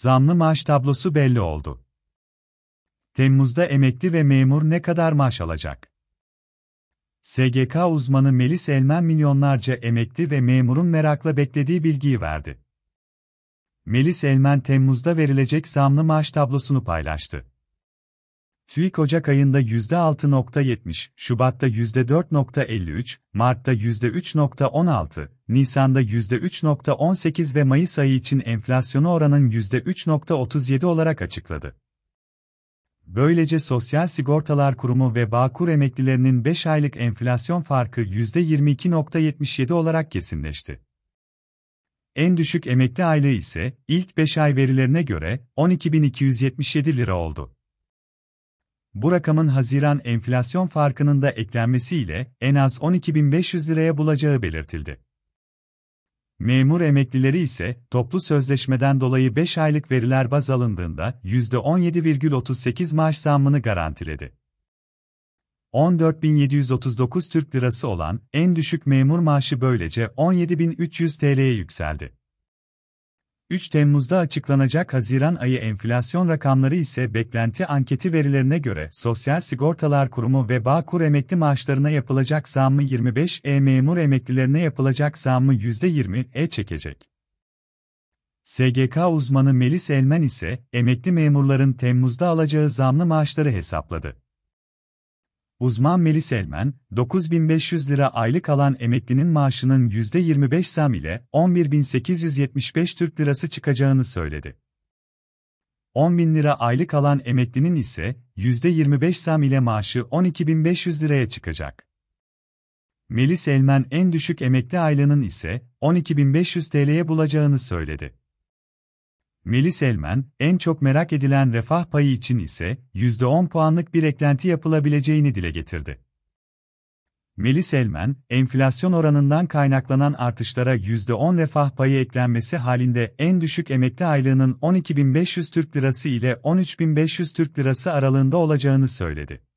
Zamlı maaş tablosu belli oldu. Temmuz'da emekli ve memur ne kadar maaş alacak? SGK uzmanı Melis Elmen milyonlarca emekli ve memurun merakla beklediği bilgiyi verdi. Melis Elmen Temmuz'da verilecek zamlı maaş tablosunu paylaştı. TÜİK Ocak ayında %6.70, Şubat'ta %4.53, Mart'ta %3.16, Nisan'da %3.18 ve Mayıs ayı için enflasyonu oranın %3.37 olarak açıkladı. Böylece Sosyal Sigortalar Kurumu ve Bağkur emeklilerinin 5 aylık enflasyon farkı %22.77 olarak kesinleşti. En düşük emekli aylığı ise ilk 5 ay verilerine göre 12.277 lira oldu. Bu rakamın Haziran enflasyon farkının da eklenmesiyle en az 12.500 liraya bulacağı belirtildi. Memur emeklileri ise toplu sözleşmeden dolayı 5 aylık veriler baz alındığında %17,38 maaş zammını garantiledi. 14.739 Türk Lirası olan en düşük memur maaşı böylece 17.300 TL'ye yükseldi. 3 Temmuz'da açıklanacak Haziran ayı enflasyon rakamları ise beklenti anketi verilerine göre Sosyal Sigortalar Kurumu ve Bağkur emekli maaşlarına yapılacak zammı 25, E memur emeklilerine yapılacak zammı %20, E çekecek. SGK uzmanı Melis Elmen ise emekli memurların Temmuz'da alacağı zamlı maaşları hesapladı. Uzman Melis Elmen, 9500 lira aylık alan emeklinin maaşının %25 zam ile 11.875 Türk lirası çıkacağını söyledi. 10.000 lira aylık alan emeklinin ise %25 zam ile maaşı 12.500 liraya çıkacak. Melis Elmen en düşük emekli aylığının ise 12.500 TL'ye bulacağını söyledi. Melis Elmen, en çok merak edilen refah payı için ise %10 puanlık bir eklenti yapılabileceğini dile getirdi. Melis Elmen, enflasyon oranından kaynaklanan artışlara %10 refah payı eklenmesi halinde en düşük emekli aylığının 12.500 Türk Lirası ile 13.500 Türk Lirası aralığında olacağını söyledi.